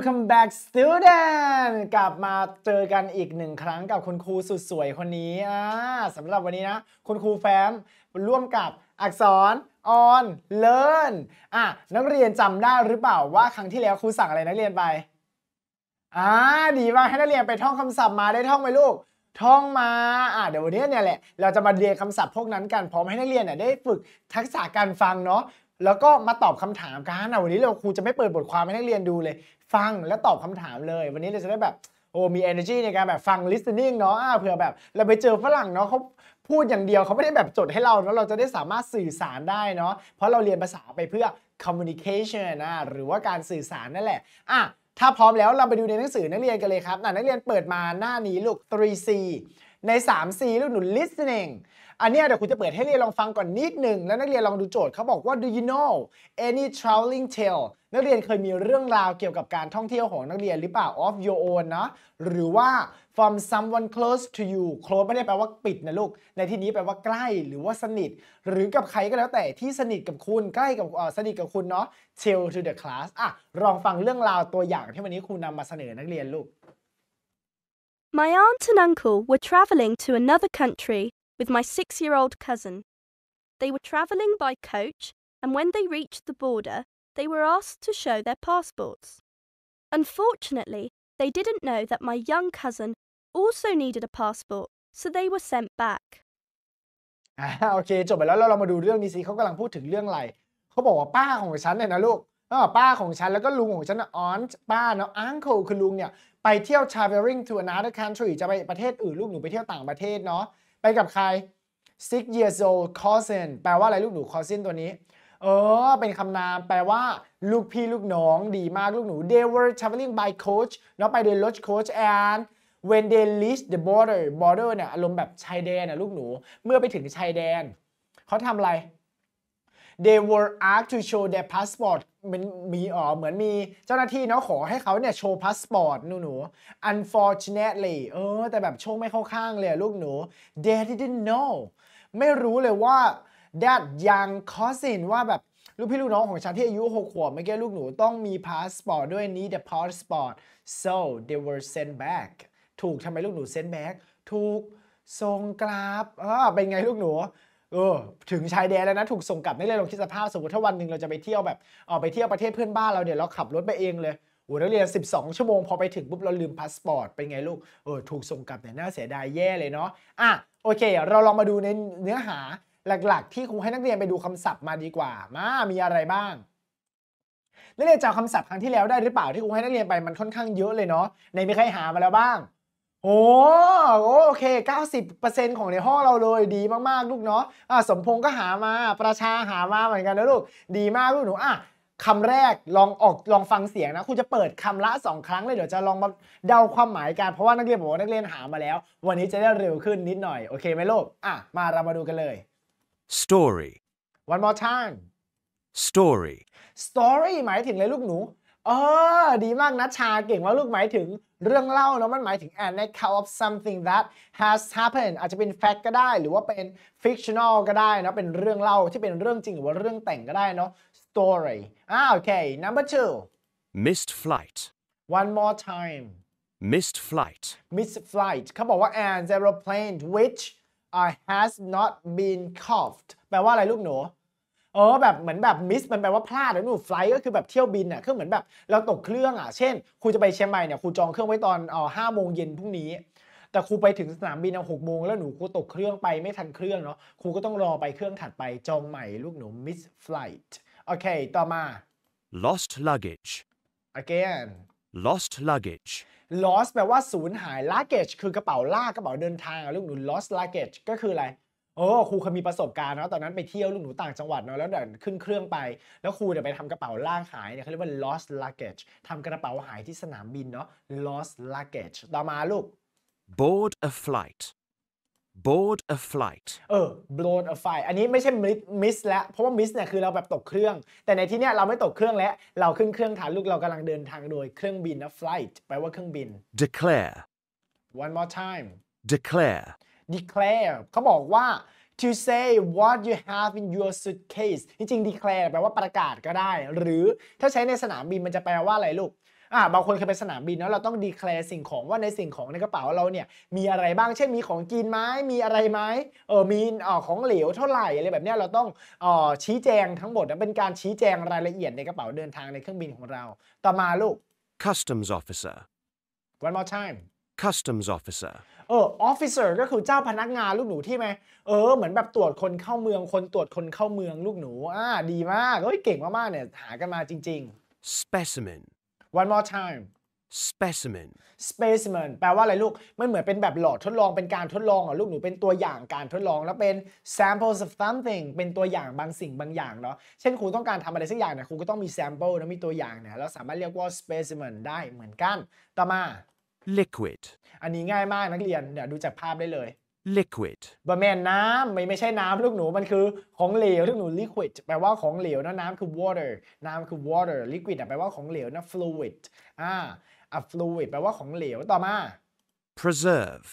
Welcome back student กลับมาเจอกันอีกหนึ่งครั้งกับคุณครูสุดสวยคนนี้สำหรับวันนี้นะ คุณครูแฟมร่วมกับอักษร on learn อ่ะนักเรียนจำได้หรือเปล่าว่าครั้งที่แล้วครูสั่งอะไรนักเรียนไปอ่าดีมากให้นักเรียนไปท่องคำศัพท์มาได้ท่องไหมลูก ท่องมาอ่ะเดี๋ยววันนี้เนี่ยแหละ เราจะมาเรียนคำศัพท์พวกนั้นกัน พร้อมให้นักเรียนเนี่ยได้ฝึกทักษะการฟังเนาะแล้วก็มาตอบคำถามกันนะวันนี้เราครูจะไม่เปิดบทความให้นักเรียนดูเลย ฟังและตอบคำถามเลย วันนี้เราจะได้แบบโอ้มี energy ในการแบบฟัง listening เนาะเผื่อแบบเราไปเจอฝรั่งเนาะเขาพูดอย่างเดียวเขาไม่ได้แบบจดให้เราแล้วเราจะได้สามารถสื่อสารได้เนาะเพราะเราเรียนภาษาไปเพื่อ communication นะหรือว่าการสื่อสารนั่นแหละอ่ะถ้าพร้อมแล้วเราไปดูในหนังสือนักเรียนกันเลยครับนักเรียนเปิดมาหน้านี้ลูก 3C ใน 3C ลูกหนู listening อันนี้เดี๋ยวคุณจะเปิดให้เรียนลองฟังก่อนนิดหนึ่ง แล้วนักเรียนลองดูโจทย์เขาบอกว่า do you know any traveling tale นักเรียนเคยมีเรื่องราวเกี่ยวกับการท่องเที่ยวของนักเรียนหรือเปล่า of your own นะหรือว่า from someone close to you close ไม่ได้แปลว่าปิดนะลูก ในที่นี้แปลว่าใกล้หรือว่าสนิท หรือกับใครก็แล้วแต่ที่สนิทกับคุณใกล้กับสนิทกับคุณเนาะ tell to the class อ่ะลองฟังเรื่องราวตัวอย่างที่วันนี้ครูนำมาเสนอนักเรียนลูก My aunt and uncle were traveling to another country with my six year old cousin. They were travelling by coach, and when they reached the border, they were asked to show their passports. Unfortunately, they didn't know that my young cousin also needed a passport, so they were sent back. อ่าโอเคจบไปแล้วเราลองมาดูเรื่องนี้สิเขากำลังพูดถึงเรื่องอะไรเขาบอกว่าป้าของฉันเนี่ยนะลูกเออป้าของฉันแล้วก็ลุงของฉันนะออนป้าเนาะอังเคิลคือลุงเนี่ยไปเที่ยว traveling to another country จะไปประเทศอื่นลูกหนูไปเที่ยวต่างประเทศเนาะไปกับใคร six years old cousin แปลว่าอะไรลูกหนู cousin ตัวนี้ เออ เป็นคำนาม แปลว่าลูกพี่ลูกน้องดีมากลูกหนู they were traveling by coach เนาะไปโดยรถ coach and when they reach e d the border border เนี่ย อารมณ์แบบชายแดนนะลูกหนู เมื่อไปถึงชายแดน เขาทำอะไร they were asked to show their passport มันมีอ๋อเหมือนมีเจ้าหน้าที่เนาะขอให้เขาเนี่ยโชว์พาสปอร์ตหนูหนู unfortunately เออ แต่แบบโชคไม่เข้าข้างเลยลูกหนู they didn't know ไม่รู้เลยว่า that young cousin ว่าแบบ ลูกพี่ลูกน้องของฉันที่อายุ6ขวบไม่แก่ลูกหนูต้องมีพาสปอร์ตด้วยนี้ the passport so they were sent back ถูกทำไมลูกหนู sent back ถูกส่งกลับอ่าเป็นไงลูกหนูเออถึงชายแดนแล้วนะ ถูกส่งกลับไม่เลยลองคิดสภาพสมมติถ้าวันหนึ่งเราจะไปเที่ยวแบบ ออกไปเที่ยวประเทศเพื่อนบ้าน เราเนี่ยเราขับรถไปเองเลยโอ้นักเรียน 12 ชั่วโมงพอไปถึงปุ๊บเราลืมพาสปอร์ตเป็นไงลูก เออถูกส่งกลับเนี่ยน่าเสียดายแย่เลยเนาะอ่ะโอเค เราลองมาดูในเนื้อหาหลักๆ ที่ครูให้นักเรียนไปดูคำศัพท์มาดีกว่ามามีอะไรบ้างนักเรียนจำคำศัพท์ครั้งที่แล้วได้หรือเปล่าที่ครูให้นักเรียนไปมันค่อนข้างเยอะเลยเนาะในมีใครหามาแล้วบ้างโอ้โอเค 90%ของในห้องเราเลยดีมากๆ ลูกเนาะะสมพงษ์ก็หามา ประชาหามาเหมือนกันนะลูก ดีมากลูกหนู อ่ะคำแรกลองออก ลองฟังเสียงนะครูจะเปิดคำละ 2 ครั้งเลย เดี๋ยวจะลองมา เดาความหมายกันเพราะว่านักเรียนบอกว่านักเรียนหามาแล้ว วันนี้จะได้เร็วขึ้นนิดหน่อย โอเคไหมลูกอ่ะ มาเรามาดูกันเลย story one more time story story หมายถึงอะไรลูกหนูเออดีมากนะชาเก่งว่าลูกหมายถึงเรื่องเล่าเนาะมันหมายถึง an account of something that has happened อาจจะเป็น fact ก็ได้ หรือว่าเป็น fictional ก็ได้นะเป็นเรื่องเล่าที่เป็นเรื่องจริงหรือว่าเรื่องแต่งก็ได้เนาะ story อ่า โอเค number two missed flight one more time missed flight missed flight เขาบอกว่า an aeroplane which uh, has not been coughed แปลว่าอะไรลูกหนูเออแบบเหมือนแบบมิสมันแปลว่าพลาดแล้วหนูไฟล์ก็คือแบบเที่ยวบินอ่ะคือเหมือนแบบ เราตกเครื่องอ่ะเช่นครูจะไปเชียงใหม่เนี่ยครูจองเครื่องไว้ตอนเออห้าโมงเย็นพรุ่งนี้ แต่ครูไปถึงสนามบินเอาหกโมงแล้วหนูครูตกเครื่องไปไม่ทันเครื่องเนาะครูก็ต้องรอไปเครื่องถัดไปจองใหม่ลูกหนูมิสไฟล์โอเคต่อมา lost luggage again lost luggage lost แปลว่าสูญหาย luggage คือกระเป๋าลากกระเป๋าเดินทางลูกหนู lost luggage ก็คืออะไรโอ้ครูเคยมีประสบการณ์เนาะตอนนั้นไปเที่ยวลูกหนูต่างจังหวัดเนาะแล้วเดินขึ้นเครื่องไป แล้วครูเดี๋ยไปทำกระเป๋าล่างหายเนี่ยเขาเรียกว่า lost luggage ทำกระเป๋าหายที่สนามบินเนาะ lost luggage ต่อมาลูก board a flight board a flight เออ board a flight อันนี้ไม่ใช่ miss miss แล้วเพราะว่า miss เนี่ยคือเราแบบตกเครื่อง แต่ในที่เนี้ยเราไม่ตกเครื่องแล้วเราขึ้นเครื่องฐานลูกเรากำลังเดินทางโดยเครื่องบินนะ flight แปลว่าเครื่องบิน declare one more time declare declare เขาบอกว่า to say what you have in your suitcase จริงๆ declare แปลว่าประกาศก็ได้ หรือถ้าใช้ในสนามบินมันจะแปลว่าอะไรลูกอ่าบางคนเคยไปสนามบินเนาะเราต้อง declare สิ่งของว่าในสิ่งของในกระเป๋าเราเนี่ยมีอะไรบ้างเช่นมีของกินไหมมีอะไรไหมเออมีอ่อของเหลวเท่าไหร่อะไรแบบนี้เราต้องอ่อชี้แจงทั้งหมดนะเป็นการชี้แจงรายละเอียดในกระเป๋าเดินทางในเครื่องบินของเรา ต่อมาลูก customs officer one more time customs officer เออออฟฟิเซอร์ก็คือเจ้าพนักงานลูกหนูที่ไหมเออ เหมือนแบบตรวจคนเข้าเมืองคนตรวจคนเข้าเมืองลูกหนูอ่าดีมากเฮ้ยเก่งมากๆเนี่ยหากันมาจริงๆ specimen one more time specimen specimen แปลว่าอะไรลูกมันเหมือนเป็นแบบหลอดทดลองเป็นการทดลองอ่ะลูกหนูเป็นตัวอย่างการทดลอง แล้วเป็น samples of something เป็นตัวอย่างบางสิ่งบางอย่างเนาะเช่นครูต้องการทำอะไรสักอย่างเนี่ยครูก็ต้องมี sample นะมีตัวอย่างเนี่ยเราสามารถเรียกว่า specimen ได้เหมือนกัน ต่อมา liquid อันนี้ง่ายมากนักเรียน เดี๋ยวดูจากภาพได้เลย liquid บะแมนน้ำไม่ไม่ใช่น้ำลูกหนู มันคือของเหลวลูกหนู liquid แปลว่าของเหลวนะน้ำคือ water น้ำคือ water liquid แปลว่าของเหลวนะ fluid อ่า a fluid แปลว่าของเหลว ต่อมา preserve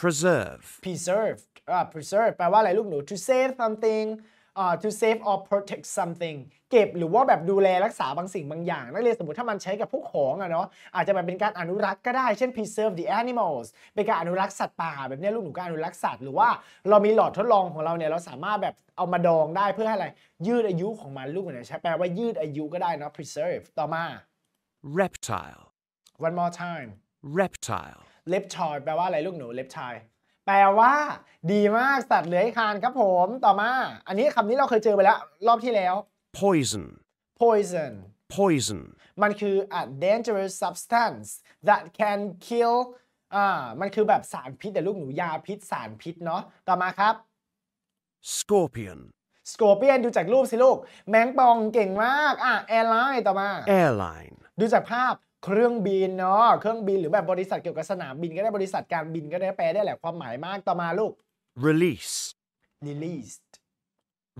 preserve preserve อ่า preserve แปลว่าอะไรลูกหนู to save something uh, to save or protect something เก็บหรือว่าแบบดูแลรักษาบางสิ่งบางอย่างนักเรียนสมมติถ้ามันใช้กับพวกของอะเนาะอาจจะแบบเป็นการอนุรักษ์ก็ได้ เช่น preserve the animals เป็นการอนุรักษ์สัตว์ป่า แบบนี้ลูกหนูก็อนุรักษ์สัตว์หรือว่าเรามีหลอดทดลองของเราเนี่ยเราสามารถแบบเอามาดองได้เพื่อให้อะไรยืดอายุของมันลูกเนี่ยใช้แปลว่ายืดอายุก็ได้เนาะ preserve ต่อมา reptile one more time reptile reptile แปลว่าอะไรลูกหนู reptile แปลว่า ดีมาก สัตว์เลื้อยคลานครับผมต่อมา อันนี้คำนี้เราเคยเจอไปแล้วรอบที่แล้ว poison poison poison มันคือ a dangerous substance that can kill อ่ามันคือแบบสารพิษแต่ลูกหนูยาพิษสารพิษเนาะต่อมาครับ scorpion scorpion ดูจากรูปสิลูก แมงปองเก่งมาก อ่า airline ต่อมา airline ดูจากภาพเครื่องบินเนาะเครื่องบินหรือแบบบริษัทเกี่ยวกับสนามบินก็ได้บริษัทการบินก็ได้แปลได้แหละความหมายมากต่อมาลูก release released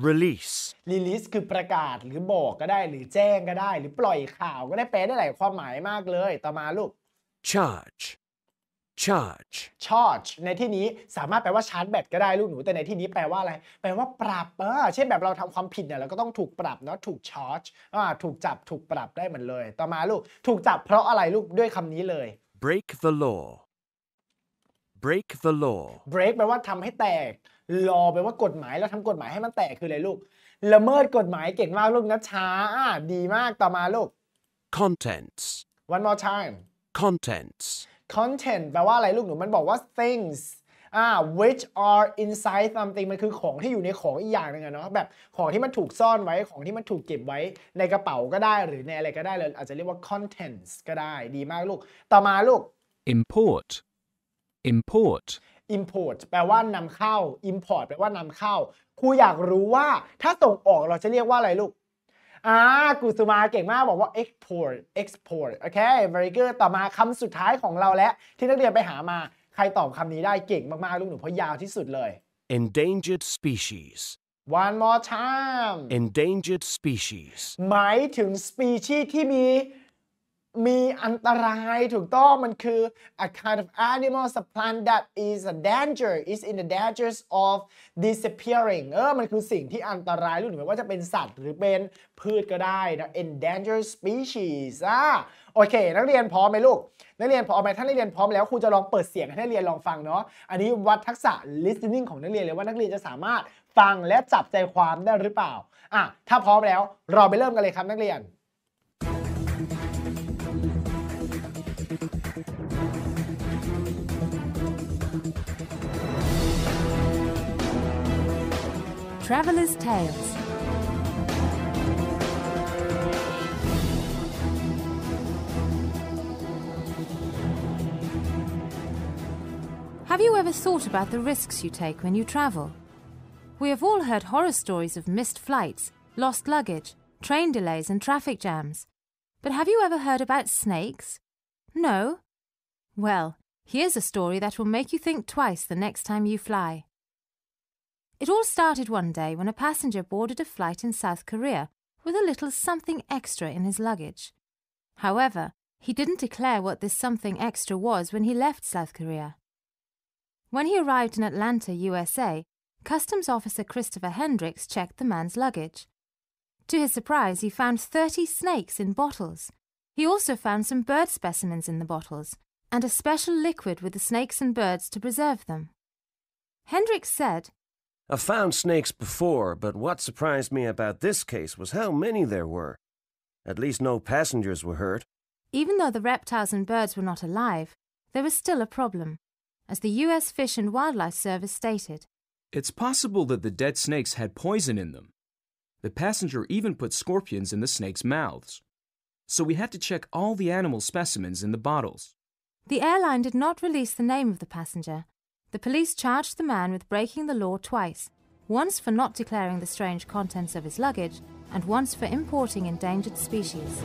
release release คือประกาศหรือบอกก็ได้ หรือแจ้งก็ได้ หรือปล่อยข่าวก็ได้แปลได้หลายความหมายมากเลยต่อมาลูก charge charge charge ในที่นี้สามารถแปลว่าชาร์จแบตก็ได้ลูกหนูแต่ในที่นี้แปลว่าอะไร แปลว่าปรับเออเช่นแบบเราทำความผิดเนี่ยเราก็ต้องถูกปรับเนาะถูกชาร์จอ่าถูกจับถูกปรับได้เหมือนเลยต่อมาลูกถูกจับ เพราะอะไรลูกด้วยคำนี้เลย break the law break the law break แปลว่าทำให้แตก law แปลว่ากฎหมายเราทำกฎหมายให้มันแตกคืออะไรลูกละเมิดกฎหมายเก่งมากลูกนะช้าดีมากต่อมาลูก contents one more time contents content แปลว่าอะไรลูกหนูมันบอกว่า things อ่า which are inside something มันคือของที่อยู่ในของอีกอย่างนึงอะเนาะแบบ ของที่มันถูกซ่อนไว้ของที่มันถูกเก็บไว้ในกระเป๋าก็ได้หรือในอะไรก็ได้เลย อาจจะเรียกว่า contents ก็ได้ ดีมากลูก ต่อมาลูก import import import แปลว่านำเข้า import แปลว่านำเข้าครูอยากรู้ว่า ถ้าส่งออกเราจะเรียกว่าอะไรลูกอ่ากุสุมาเก่งมากบอกว่า export export โอเค very good ต่อมาคำสุดท้ายของเราและ ที่นักเรียนไปหามาใครตอบคำนี้ได้เก่งมากๆลูกหนูเพราะยาวที่สุดเลย endangered species one more time endangered species หมายถึง species ที่มีมีอันตรายถูกต้องมันคือ a kind of animal u plant that is a danger is in the danger of disappearing เออมันคือสิ่งที่อันตรายรู้หรือไม่ว่าจะเป็นสัตว์หรือเป็นพืชก็ได้นะ endangered species อ่ะโอเค นักเรียนพร้อมไหมลูก นักเรียนพร้อมไหมถ้านักเรียนพร้อมแล้วครูจะลองเปิดเสียงให้นักเรียนลองฟังเนาะอันนี้วัดทักษะ listening ของนักเรียนเลย ว่านักเรียนจะสามารถฟังและจับใจความได้หรือเปล่าอ่ะถ้าพร้อมแล้วเราไปเริ่มกันเลยครับนักเรียน Traveler's Tales. Have you ever thought about the risks you take when you travel? We have all heard horror stories of missed flights, lost luggage, train delays, and traffic jams. But have you ever heard about snakes? No? Well, here's a story that will make you think twice the next time you fly. It all started one day when a passenger boarded a flight in South Korea with a little something extra in his luggage. However, he didn't declare what this something extra was when he left South Korea. When he arrived in Atlanta, USA, Customs Officer Christopher Hendricks checked the man's luggage. To his surprise, he found 30 snakes in bottles. He also found some bird specimens in the bottles and a special liquid with the snakes and birds to preserve them. Hendricks said I've found snakes before, but what surprised me about this case was how many there were. At least no passengers were hurt. Even though the reptiles and birds were not alive, there was still a problem, as the U.S. Fish and Wildlife Service stated. It's possible that the dead snakes had poison in them. The passenger even put scorpions in the snakes' mouths. So we had to check all the animal specimens in the bottles. The airline did not release the name of the passenger, the police charged the man with breaking the law twice once for not declaring the strange contents of his luggage, and once for importing endangered species.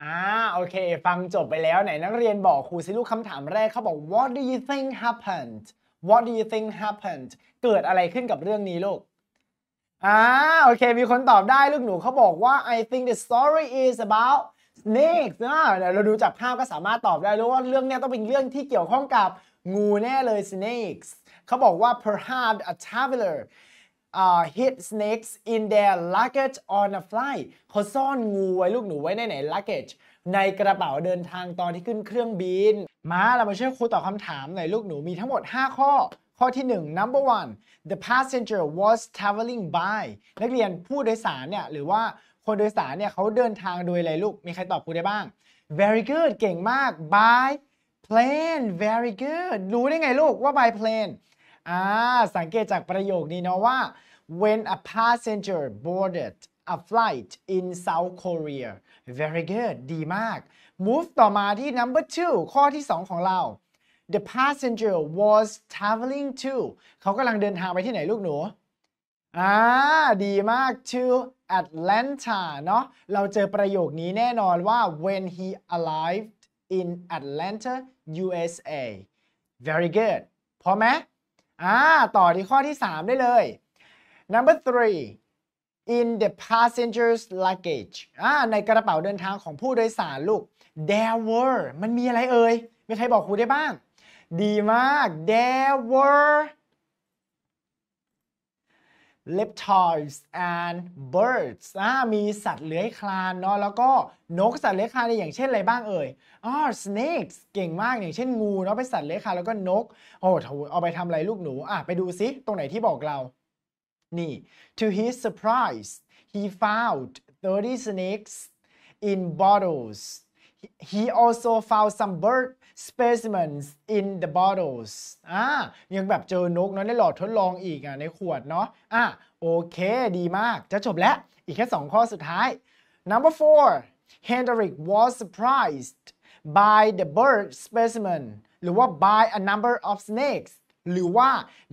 Ah, okay. What do you think happened What do you think happened เกิดอะไรขึ้นกับเรื่องนี้ลูกอ่าโอเค มีคนตอบได้ลูกหนูเขาบอกว่า ah, I think the story is about เนกนะเดี๋ยวเราดูจากภาพก็สามารถตอบได้แล้วว่าเรื่องนี้ต้องเป็นเรื่องที่เกี่ยวข้องกับงูแน่เลย snakes เขาบอกว่า perhaps a traveler uh, hid snakes in their luggage on a flight เขาซ่อนงูไว้ลูกหนูไว้ในไหน luggage ในกระเป๋าเดินทางตอนที่ขึ้นเครื่องบิน มาเรามาช่วยครูตอบคำถามหน่อยลูกหนูมีทั้งหมด 5 ข้อ ข้อที่ 1 number one the passenger was traveling by นักเรียนผู้โดยสารเนี่ยหรือว่าคนโดยสารเนี่ยเขาเดินทางโดยอะไรลูก มีใครตอบกูได้บ้าง very good เก่งมาก by plane very good รู้ได้ไงลูกว่า by plane อ่า สังเกตจากประโยคนี้เนาะว่า when a passenger boarded a flight in South Korea very good ดีมาก move ต่อมาที่ number two ข้อที่ 2 ของเรา the passenger was traveling to เขากำลังเดินทางไปที่ไหนลูกหนูอ่าดีมาก to Atlanta เนาะเราเจอประโยคนี้แน่นอนว่า when he arrived in Atlanta USA very good พอไหมอ่าต่อที่ข้อที่ 3 ได้เลย number three in the passenger's luggage อ่าในกระเป๋าเดินทางของผู้โดยสารลูก there were มันมีอะไรเอ่ยมีใครบอกครูได้บ้างดีมาก there were l e p t i l e s and birds อ่ามีสัตว์เลื้อยคลานเนาะ แล้วก็นกสัตว์เลื้อยคลานอย่างเช่นอะไรบ้างเอ่ยอ๋อ snakes เก่งมาก อย่างเช่นงูเนาะ เป็นสัตว์เลื้อยคลาน แล้วก็นก โอ้เอาไปทำอะไรลูกหนูอ่ะไปดูซิตรงไหนที่บอกเรา นี่ to his surprise he found 30 snakes in bottles he also found some bird s specimens in the bottles อ่า ยังแบบเจอนกเนาะในหลอดทดลองอีกอ่ะในขวดเนาะอ่ะโอเค ดีมาก จะจบแล้ว อีกแค่ 2 ข้อสุดท้าย number four Hendrik was surprised by the bird specimen หรือว่า by a number of snakes หรือว่า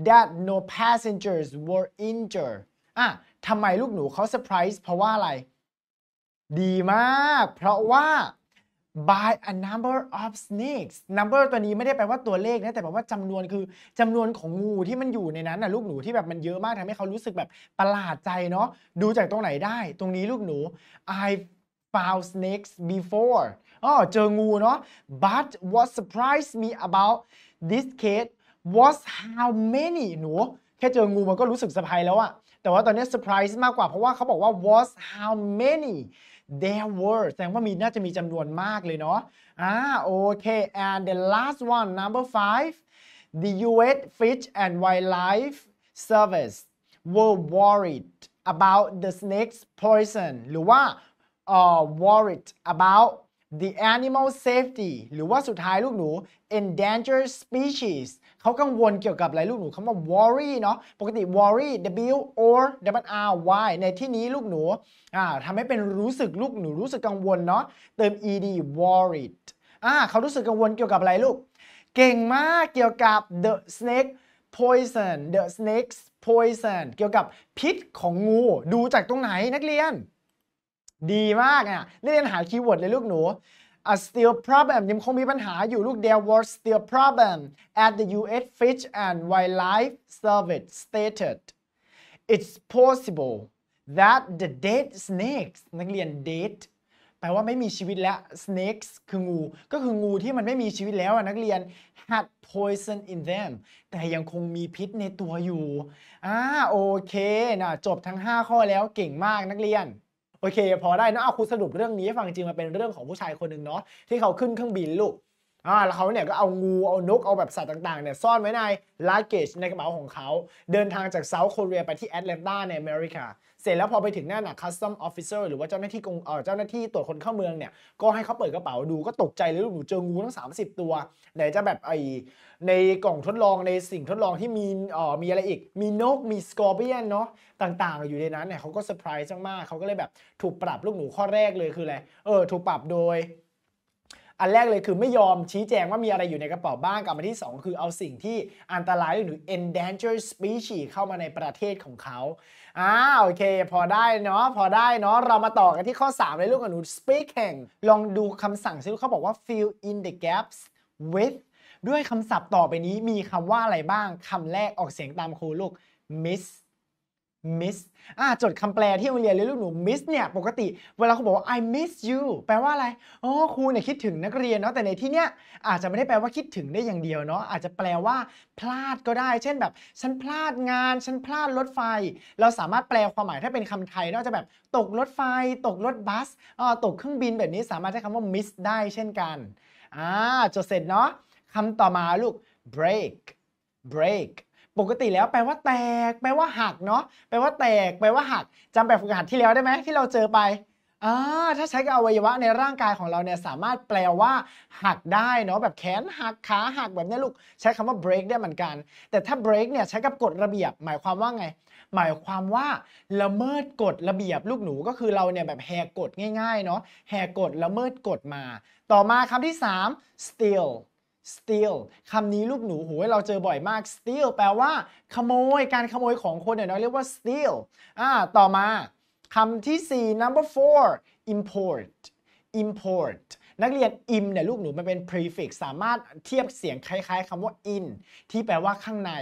that no passengers were injured อ่ะทำไมลูกหนูเขาเซอร์ไพรส์เพราะว่าอะไร ดีมาก เพราะว่า by a number of snakes number ตัวนี้ไม่ได้แปลว่าตัวเลขนะแต่แปลว่าจำนวนคือจำนวนของงูที่มันอยู่ในนั้นนะลูกหนูที่แบบมันเยอะมากทำให้เขารู้สึกแบบประหลาดใจเนาะดูจากตรงไหนได้ ตรงนี้ลูกหนู I found snakes before อ๋อเจองูเนาะ but what surprised me about this case was how many หนูแค่เจองูมันก็รู้สึกสะพายแล้วอะแต่ว่าตอนนี้เซอร์ไพรส์มากกว่าเพราะว่าเขาบอกว่า was how many there were แสดงว่ามีน่าจะมีจำนวนมากเลยเนาะอ่าโอเค and the last one number five the U.S. Fish and Wildlife Service were worried about the snake's poison หรือว่า uh, worried about the animal safety หรือว่าสุดท้ายลูกหนู endangered species เขากังวลเกี่ยวกับอะไร ลูกหนูคำว่า worry เนาะ ปกติ worry w o r r y ในที่นี้ลูกหนูอ่าทำให้เป็นรู้สึกลูกหนูรู้สึกกังวลเนาะ เติม ed worried อ่าเขารู้สึกกังวลเกี่ยวกับอะไรลูก เก่งมากเกี่ยวกับ the snake poison the snakes poison เกี่ยวกับพิษของงู ดูจากตรงไหนนักเรียน ดีมากอ่ะเรียนหาคีย์เวิร์ดเลยลูกหนู a still problem ยังคงมีปัญหาอยู่ ลูก there was still problem at the U.S. Fish and Wildlife Service stated it's possible that the dead snakes นักเรียน dead แปลว่าไม่มีชีวิตแล้ว snakes คืองู ก็คืองูที่มันไม่มีชีวิตแล้วนักเรียน had poison in them แต่ยังคงมีพิษในตัวอยู่อ่าโอเคนะจบทั้ง 5 ข้อแล้ว เก่งมากนักเรียนโอเค พอได้นะเอาคุณสรุปเรื่องนี้ฟังจริงมาเป็นเรื่องของผู้ชายคนหนึ่งเนาะที่เขาขึ้นเครื่องบินลูกอ่าแล้วเขาเนี่ยก็เอางู เอานกเอาแบบสัตว์ต่าง ๆ เนี่ย ซ่อนไว้ในลาเกจในกระเป๋าของเขา เดินทางจากเซาท์โคเรียไปที่แอตแลนตาในอเมริกาเสร็จแล้วพอไปถึงหน้าหนัก custom officer หรือว่าเจ้าหน้าที่กงเจ้าหน้าที่ตรวจคนเข้าเมืองเนี่ย ก็ให้เขาเปิดกระเป๋าดูก็ตกใจเลยูกหนูเจองูทั้ง 30 ตัวไหนจะแบบไอในกล่องทดลองในสิ่งทดลองที่มีเอ่อมีอะไรอีกมีนกมีสกอร์เปียนเนาะต่างๆอยู่ในนั้นเนี่ยเขาก็เซอร์ไพรส์มากเขาก็เลยแบบถูกปรับลูกหนูข้อแรกเลยคืออะไร เออถูกปรับโดยอันแรกเลยคือไม่ยอมชี้แจงว่ามีอะไรอยู่ในกระเป๋าบ้างกับอันที่ 2 คือเอาสิ่งที่อันตรายหรือ endangered species เข้ามาในประเทศของเขา อ้าโอเค พอได้เนาะ พอได้เนาะ เรามาต่อกันที่ข้อ3เลยลูกอนุ speaking ลองดูคำสั่งซิลเขาบอกว่า fill in the gaps with ด้วยคำศัพท์ต่อไปนี้มีคำว่าอะไรบ้าง คำแรกออกเสียงตามครูลูก miss miss อ่าจดคำแปลที่โรงเรียนเรียนลูกหนู miss เนี่ยปกติ เวลาเขาบอกว่า I miss you แปลว่าอะไร อ๋อครูเนี่ยคิดถึงนักเรียนเนาะแต่ในที่เนี้ย อาจจะไม่ได้แปลว่าคิดถึงได้อย่างเดียวเนาะอาจจะแปลว่า พลาดก็ได้เช่นแบบฉันพลาดงาน ฉันพลาดรถไฟ เราสามารถแปลความหมายถ้าเป็นคำไทยเนาะจะแบบ ตกรถไฟ ตกรถบัสอ๋อตกเครื่องบินแบบนี้สามารถใช้คำว่า miss ได้เช่นกัน อ่าจดเสร็จเนาะคำต่อมาลูก break break ปกติแล้วแปลว่าแตก แปลว่าหักเนาะ แปลว่าแตก แปลว่าหักจำแบบฝึกหัดที่แล้วได้ไหมที่เราเจอไป อ่า ถ้าใช้กับอวัยวะในร่างกายของเราเนี่ยสามารถแปลว่าหักได้เนาะแบบแขนหักขาหักแบบนี้ลูก ใช้คำว่า break ได้เหมือนกัน แต่ถ้า break เนี่ยใช้กับกฎระเบียบหมายความว่าไง หมายความว่าละเมิดกฎระเบียบลูกหนูก็คือเราเนี่ยแบบแหกกฎง่ายๆเนาะแหกกฎละเมิดกฎมา ต่อมาคำที่ 3 steal steal คำนี้ลูกหนูโหเราเจอบ่อยมาก steal แปลว่า ขโมย การขโมยของคนเนี่ยเราเรียกว่า steal อ่าต่อมา คำที่ 4 number four import import นักเรียน im เนี่ยลูกหนู มันเป็น prefix สามารถเทียบเสียงคล้ายๆคำว่า in ที่แปลว่าข้างใน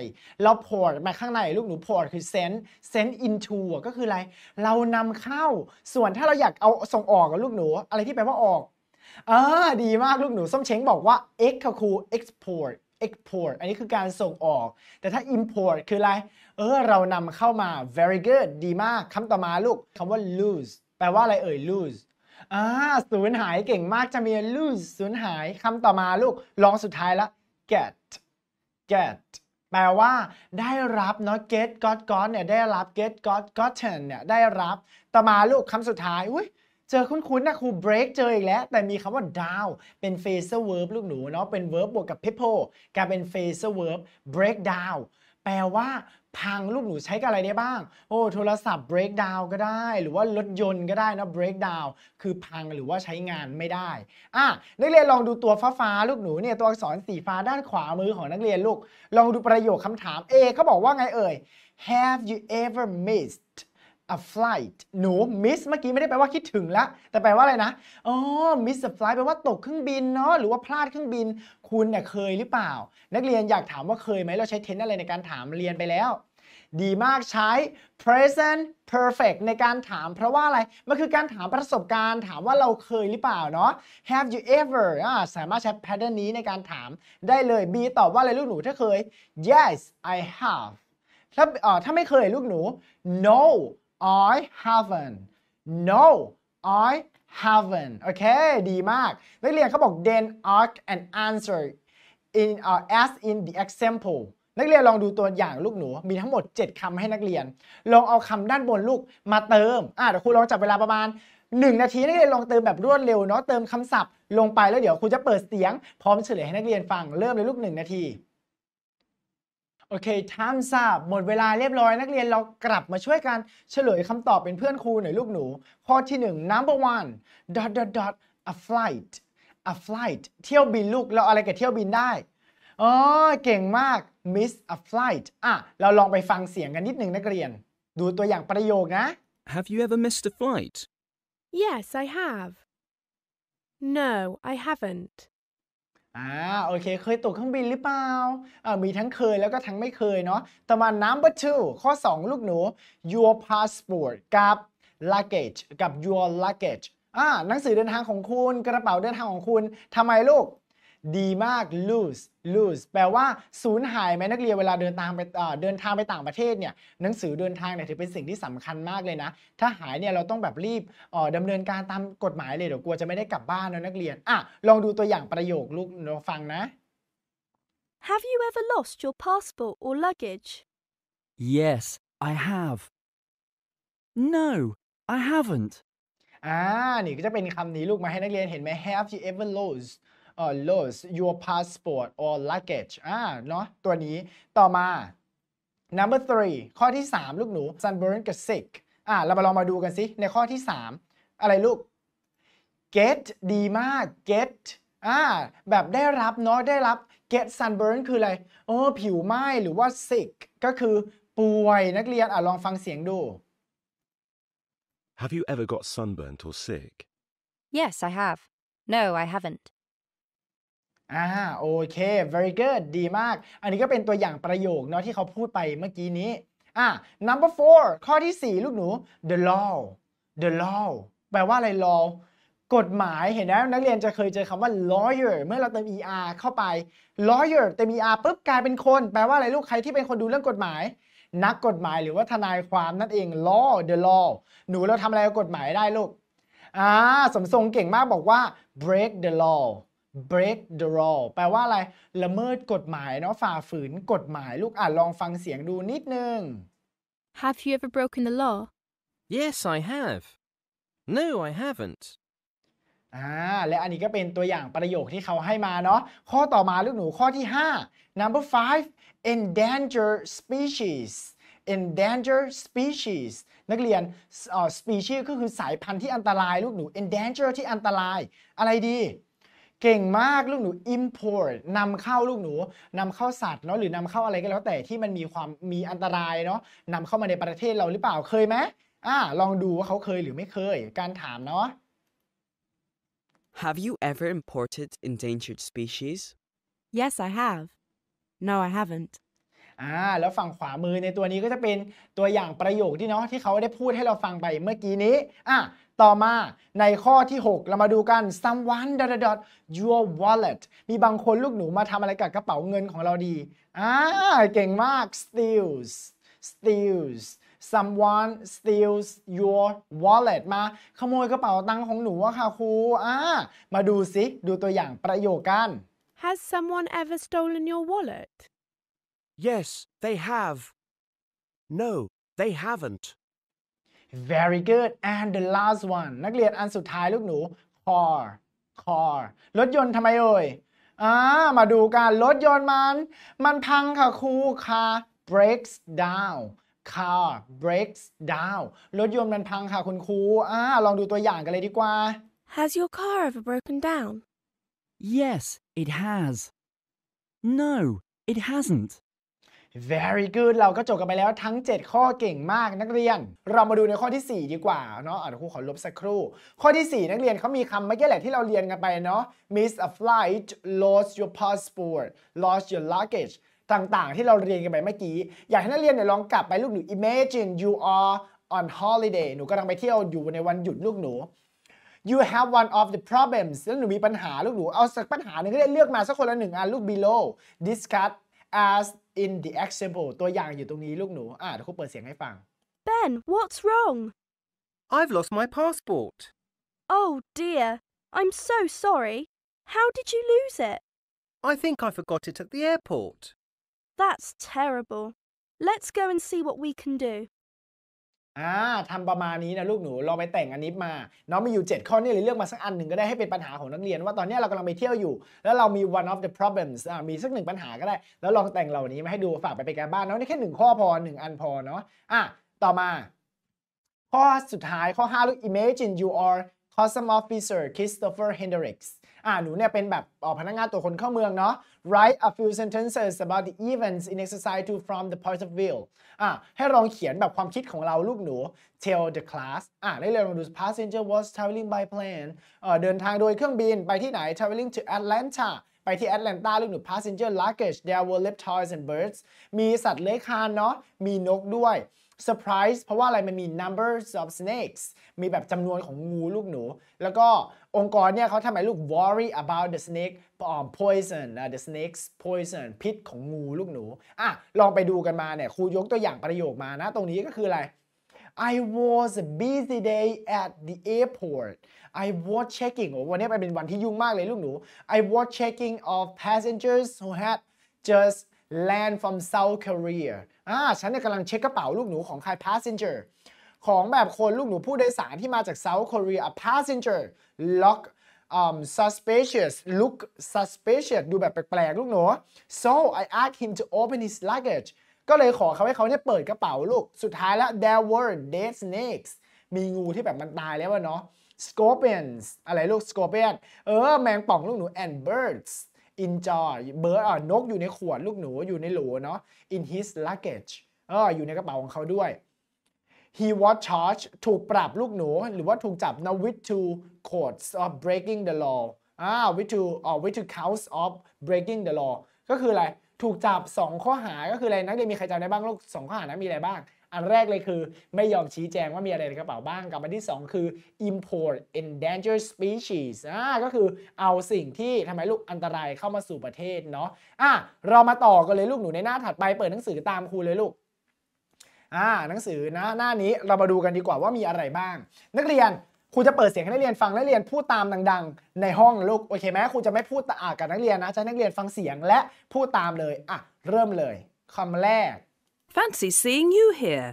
เรา port มาข้างในลูกหนู port คือ send send into ก็คืออะไร เรานำเข้า ส่วนถ้าเราอยากเอาส่งออกกับลูกหนู อะไรที่แปลว่าออกเออดีมากลูกหนูส้มเช้งบอกว่า e x คคู export export อันนี้คือการส่งออก แต่ถ้า import คืออะไร เออเรานำเข้ามา very good ดีมากคำต่อมาลูกคำว่า lose แปลว่าอะไรเอ่ย lose อ่าสูญหายเก่งมากจะมี lose สูญหายคำต่อมาลูก ลองสุดท้ายละ get get แปลว่า ได้รับเนาะ get got got เนี่ยได้รับ get got gotten เนี่ยได้รับต่อมาลูกคำสุดท้ายอุ้ยเจอคุ้นๆ นะครู break เจออีกแล้ว แต่มีคำว่า down เป็น phrasal verb ลูกหนูเนาะ เป็น verb บวกกับ people กลายเป็น phrasal verb break down แปลว่า พังลูกหนูใช้กับอะไรได้บ้าง โอ้โทรศัพท์ break down ก็ได้ หรือว่า รถยนต์ก็ได้ นะ break down คือพังหรือว่าใช้งานไม่ได้ อ่ะนักเรียนลองดูตัวฟ้าฟ้าลูกหนูเนี่ยตัวอักษรสีฟ้าด้านขวามือของนักเรียนลูกลองดูประโยคคำถาม A เขาบอกว่าไงเอ่ย Have you ever missed a flight หนู miss เมื่อกี้ไม่ได้แปลว่าคิดถึงละ แต่แปลว่าอะไรนะ อ๋อ miss a flight แปลว่าตกเครื่องบินเนาะ หรือว่าพลาดเครื่องบิน คุณเนี่ยเคยหรือเปล่า นักเรียนอยากถามว่าเคยไหมเราใช้ tense อะไรในการถามเรียนไปแล้ว ดีมากใช้ present perfect ในการถามเพราะว่าอะไร มันคือการถามประสบการณ์ ถามว่าเราเคยหรือเปล่าเนาะ have you ever สามารถใช้ pattern นี้ในการถามได้เลย B ตอบว่าอะไรลูกหนูถ้าเคย yes I have ถ้าถ้าไม่เคยลูกหนู no I haven't no I haven't โอเค ดีมาก นักเรียนเขาบอก then ask and answer in uh, as in the example นักเรียนลองดูตัวอย่างลูกหนู มีทั้งหมด 7 คำให้นักเรียน ลองเอาคำด้านบนลูกมาเติม อ่าเดี๋ยวครูลองจับเวลาประมาณ 1 นาทีนักเรียนลองเติมแบบรวดเร็วเนาะเติมคำศัพท์ลงไปแล้วเดี๋ยวครูจะเปิดเสียง พร้อมเฉลยให้นักเรียนฟังเริ่มเลยลูก1นาทีโอเคทามทราบหมดเวลาเรียบร้อยนักเรียนเรากลับมาช่วยกันเฉลยคำตอบเป็นเพื่อนครูหน่อยลูกหนูข้อที่1 number one dot dot dot a flight a flight เที่ยวบินลูกเราอะไรกับเที่ยวบินได้ อ๋อ เก่งมาก miss a flight อ่ะ เราลองไปฟังเสียงกันนิดหนึ่งนักเรียน ดูตัวอย่างประโยคนะ Have you ever missed a flight? Yes, I have. No, I haven't. ่าโอเคเคยตกเครื่องบินหรือเปล่าอ่า มีทั้งเคยแล้วก็ทั้งไม่เคยเนาะต่อมา number two ข้อ 2 ลูกหนู your passport กับ luggage กับ your luggage อ่าหนังสือเดินทางของคุณกระเป๋าเดินทางของคุณ ทำไมลูกดีมาก lose lose แปลว่าสูญหายไหมนักเรียนเวลาเดินทางไปเดินทางไปต่างประเทศเนี่ยหนังสือเดินทางเนี่ยถือเป็นสิ่งที่สำคัญมากเลยนะ ถ้าหายเนี่ย เราต้องแบบรีบดำเนินการตามกฎหมายเลยเดี๋ยวกลัวจะไม่ได้กลับบ้านนะนักเรียน อ่ะ ลองดูตัวอย่างประโยคลูกฟังนะ Have you ever lost your passport or luggage? Yes, I have. No, I haven't. อ่านี่ก็จะเป็นคำนี้ลูกมาให้นักเรียนเห็นไหม Have you ever lost or lose your passport or luggage อ่าเนาะตัวนี้ ต่อมา number three ข้อที่3ลูกหนู sunburn กับ sick อ่า เรามาลองมาดูกันสิในข้อที่3อะไรลูก get ดีมาก get อ่า แบบได้รับเนาะได้รับ get sunburn คืออะไรเออผิวไหม้หรือว่า sick ก็คือป่วย นักเรียน อ่ะลองฟังเสียงดู Have you ever got sunburnt or sick? Yes, I have. No, I haven't. อ่าโอเค very good ดีมาก อันนี้ก็เป็นตัวอย่างประโยคเนาะที่เขาพูดไปเมื่อกี้นี้ อ่า number four ข้อที่ 4 ลูกหนู the law the law แปลว่าอะไร law กฎหมายเห็นไหมนักเรียนจะเคยเจอคำว่า lawyer เมื่อเราเติม er เข้าไป lawyer เติม er ปุ๊บกลายเป็นคน แปลว่าอะไรลูกใครที่เป็นคนดูเรื่องกฎหมาย นักกฎหมายหรือว่าทนายความนั่นเอง law the law หนูเราทำอะไรกับกฎหมายได้ลูก อ่าสมทรงเก่งมากบอกว่า break the law break the law แปลว่าอะไรละเมิดกฎหมายเนาะฝ่าฝืนกฎหมายลูกอ่านลองฟังเสียงดูนิดนึง Have you ever broken the law Yes I have No I haven't อ่าและอันนี้ก็เป็นตัวอย่างประโยคที่เขาให้มาเนาะข้อต่อมาลูกหนูข้อที่5 number five endanger species endanger species นักเรียน species ก็คือสายพันธุ์ที่อันตรายลูกหนู endanger ที่อันตราย อะไรดีเก่งมากลูกหนู import นำเข้าลูกหนูนำเข้าสัตว์เนาะหรือนำเข้าอะไรก็แล้วแต่ที่มันมีความมีอันตรายเนาะนำเข้ามาในประเทศเราหรือเปล่าเคยไหมอ่าลองดูว่าเขาเคยหรือไม่เคย การถามเนาะ Have you ever imported endangered species? Yes, I have. No, I haven't. ่าแล้วฝั่งขวามือในตัวนี้ก็จะเป็นตัวอย่างประโยคที่เนาะที่เขาได้พูดให้เราฟังไปเมื่อกี้นี้อ่ะต่อมาในข้อที่ 6 เรามาดูกัน someone dot dot your wallet มีบางคนลูกหนูมาทำอะไรกับกระเป๋าเงินของเราดีอ่าเก่งมาก steals steals someone steals your wallet มาขโมยกระเป๋าตังค์ของหนูอะค่ะครูอ่ามาดูสิดูตัวอย่างประโยคกัน Has someone ever stolen your wallet? Yes, they have. No, they haven't. Very good. And the last one นักเรียนอันสุดท้ายลูกหนู car car รถยนต์ทำไมเอ่ย อ่า มาดูกันรถยนต์มัน มันพังค่ะครู car breaks down car breaks down รถยนต์มันพังค่ะคุณครู อ่า ลองดูตัวอย่างกันเลยดีกว่า Has your car ever broken down? Yes, it has. No, it hasn't. very good เราก็จบกันไปแล้วทั้ง 7 ข้อเก่งมากนักเรียน เรามาดูในข้อที่ 4 ดีกว่าเนาะเดี๋ยวครูขอลบสักครู่ ข้อที่ 4 นักเรียนเขามีคำเมื่อกี้แหละที่เราเรียนกันไปเนาะ miss a flight lost your passport lost your luggage ต่างๆ ที่เราเรียนกันไปเมื่อกี้ อยากให้นักเรียนเนี่ยลองกลับไปลูกหนู imagine you are on holiday หนูกำลังไปเที่ยวอยู่ในวันหยุดลูกหนู you have one of the problems แล้วหนูมีปัญหาลูกหนู เอาสักปัญหาหนึ่งก็ได้เลือกมาสักคนละหนึ่งอันลูก below discuss as in the example ตัวอย่างอยู่ตรงนี้ลูกหนู Ben what's wrong I've lost my passport Oh dear I'm so sorry How did you lose it I think I forgot it at the airport That's terrible Let's go and see what we can do อ่าทำประมาณนี้นะลูกหนูเราไปแต่งอันนี้มาน้องมีอยู่ 7 ข้อนี่เลยเลือกมาสักอันหนึ่งก็ได้ให้เป็นปัญหาของนักเรียนว่าตอนนี้เรากำลังไปเที่ยวอยู่ แล้วเรามี one of the problems อ่ามีสักหนึ่งปัญหาก็ได้แล้วลองแต่งเหล่านี้มาให้ดูฝากไปเป็นการบ้านเนาะนี่แค่หนึ่งข้อพอหนึ่งอันพอเนาะอ่ะต่อมาข้อสุดท้ายข้อ5ลูก imagine you are custom officer Christopher Hendricks อ่าหนูเนี่ยเป็นแบบออกพนักงานตัวคนเข้าเมืองเนาะ write a few sentences about the events in exercise 2 from the point of view อ่ะให้ลองเขียนแบบความคิดของเราลูกหนู tell the class อ่ะได้เลยมาดู passenger was traveling by plane เอ่อเดินทางโดยเครื่องบินไปที่ไหน traveling to Atlanta ไปที่แอตแลนตาลูกหนู passenger luggage there were l e p t i l e s and birds มีสัตว์เลื้อยคลานเนาะ มีนกด้วย surprise เพราะว่าอะไร มันมี numbers of snakes มีแบบจำนวนของงูลูกหนู แล้วก็องค์กรเนี่ยเขาทำไมลูก worry about the snake poison the snake's poison พิษของงูลูกหนูอ่ะลองไปดูกันมาเนี่ยครูยกตัวอย่างประโยคมานะ ตรงนี้ก็คืออะไร I was a busy day at the airport I was checking โอวันนี้เป็นวันที่ยุ่งมากเลยลูกหนู I was checking of passengers who had just land from South Korea อ่าฉันกำลังเช็คกระเป๋าลูกหนูของใคร passenger ของแบบคนลูกหนูผู้โดยสารที่มาจาก South Korea a passenger l o o k um, suspicious look suspicious ดูแบบแปลกๆลูกหนู so I asked him to open his luggage ก็เลยขอเขาให้เขาเนี่ยเปิดกระเป๋าลูก สุดท้ายแล้ว there were dead snakes มีงูที่แบบมันตายแล้วเนาะ scorpions อะไรลูก scorpion เออแมงป่องลูกหนู and birds in jar bird อ่ะนกอยู่ในขวดลูกหนูอยู่ในโหลเนาะ in his luggage เอออยู่ในกระเป๋าของเขาด้วย he was charged ถูกปรับลูกหนูหรือว่าถูกจับ n o with two c o u r t s of breaking the law อ่า with two or with two counts of breaking the law ก็คืออะไร ถูกจับ 2 ข้อหาก็คืออะไร นักเรียนมีใครจำได้บ้างลูกสองข้อหานะมีอะไรบ้าง อันแรกเลยคือไม่ยอมชี้แจงว่ามีอะไรในกระเป๋าบ้าง กับอันที่ 2 คือ import endangered species อ่าก็คือเอาสิ่งที่ทำไมลูกอันตรายเข้ามาสู่ประเทศเนาะ อ่าเรามาต่อกันเลยลูกหนูในหน้าถัดไปเปิดหนังสือตามครูเลยลูกอ่าหนังสือนะหน้านี้เรามาดูกันดีกว่าว่ามีอะไรบ้าง นักเรียนครูจะเปิดเสียงให้นักเรียนฟังนักเรียนพูดตามดังๆ ในห้องลูกโอเคไหมครูจะไม่พูดตากับนักเรียนนะจะนักเรียนฟังเสียงและพูดตามเลยอ่ะเริ่มเลยคำแรก Fancy seeing you here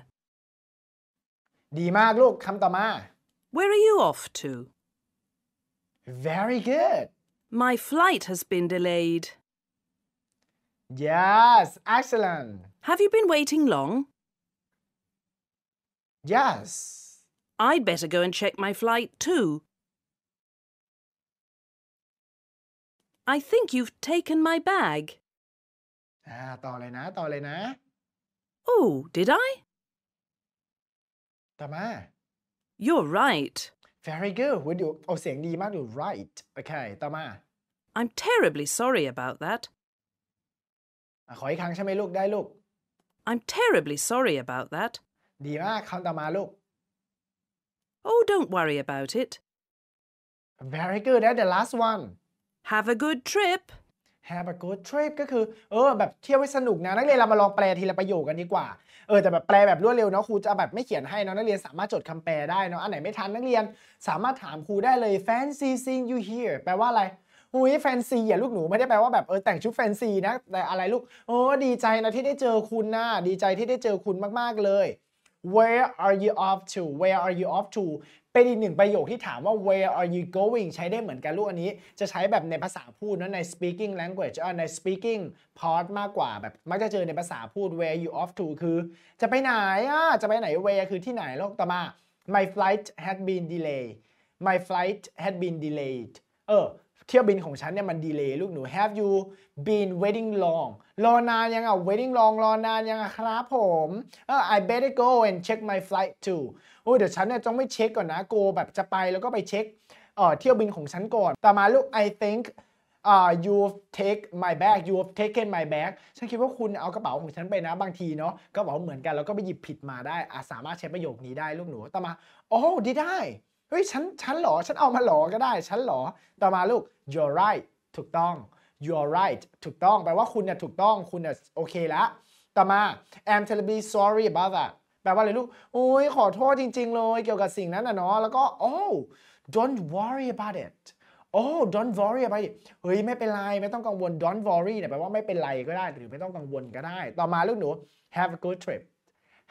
ดีมากลูกคำต่อมา Where are you off to Very good My flight has been delayed Yes excellent Have you been waiting long Yes. I'd better go and check my flight too. I think you've taken my bag. อ่าต่อเลยนะ ah, Oh, did I? ต่อมา You're right. Very good. คุณอยู่ออกเสียงดีมากอยู่ oh, right. Okay, ต่อมา I'm terribly sorry about that. ขออกครงใชไหมลกได้ลูก ah, I'm terribly sorry about that. ดีมากคำต่อมา ลูก Oh don't worry about it Very good that's the last one Have a good trip Have a good trip ก็คือ เออ แบบเที่ยวให้สนุกนะ นักเรียนเรามาลองแปลที ละประโยคกันดีกว่า เออแต่แบบแปลแบบรวดเร็วเนาะครูจะแบบไม่เขียนให้เนาะ นักเรียนสามารถจดคำแปลได้เนาะ อันไหนไม่ทัน นักเรียนสามารถถามครูได้เลย fancy seeing you here แปลว่าอะไรอุยแฟนซีอย่าลูกหนู ไม่ได้แปลว่าแบบเออแต่งชุดแฟนซีนะแต่อะไรลูก โอ้ดีใจนะที่ได้เจอคุณนะดีใจที่ได้เจอคุณมากๆเลย where are you off to where are you off to เป็นอีกหนึ่งประโยคที่ถามว่า where are you going ใช้ได้เหมือนกันลูกอันนี้ จะใช้แบบในภาษาพูดนะใน speaking language ใน speaking part มากกว่าแบบ มักจะเจอในภาษาพูด where you off to คือ จะไปไหนอ่ะ จะไปไหน where คือที่ไหนโลกต่อมา my flight had been delayed my flight had been delayed เออเที่ยวบินของฉันเนี่ยมันดีเลย์ลูกหนู have you been waiting long รอนานยังอ่ะ waiting long รอนานยังอ่ะครับผม uh, I better go and check my flight too โอ้เดี๋ยวฉันเนี่ยต้องไม่เช็คก่อนนะ go แบบจะไปแล้วก็ไปเช็ค เออเที่ยวบินของฉันก่อน ต่อมาลูก I think uh, you've take my bag you've taken my bag ฉันคิดว่าคุณเอากระเป๋าของฉันไปนะบางทีเนาะกระเป๋าเหมือนกันแล้วก็ไปหยิบผิดมาได้อาสามารถใช้ประโยคนี้ได้ลูกหนู ต่อมาโอ้ดีได้เฮ้ยฉันฉันหรอ ฉันเอามาหรอก็ได้ฉันหรอ ต่อมาลูก you're right ถูกต้อง you're right ถูกต้อง แปลว่าคุณเนี่ยถูกต้อง คุณเนี่ยโอเคแล้ว ต่อมา I'm terribly sorry about that แปลว่าอะไรลูก โอ้ยขอโทษจริง ๆ เลยเกี่ยวกับสิ่งนั้นนะเนาะแล้วก็ oh don't worry about it oh don't worry about it เฮ้ย ไม่เป็นไร ไม่ต้องกังวล don't worry เนี่ยแปลว่าไม่เป็นไรก็ได้ หรือไม่ต้องกังวลก็ได้ ต่อมาลูกหนู have a good trip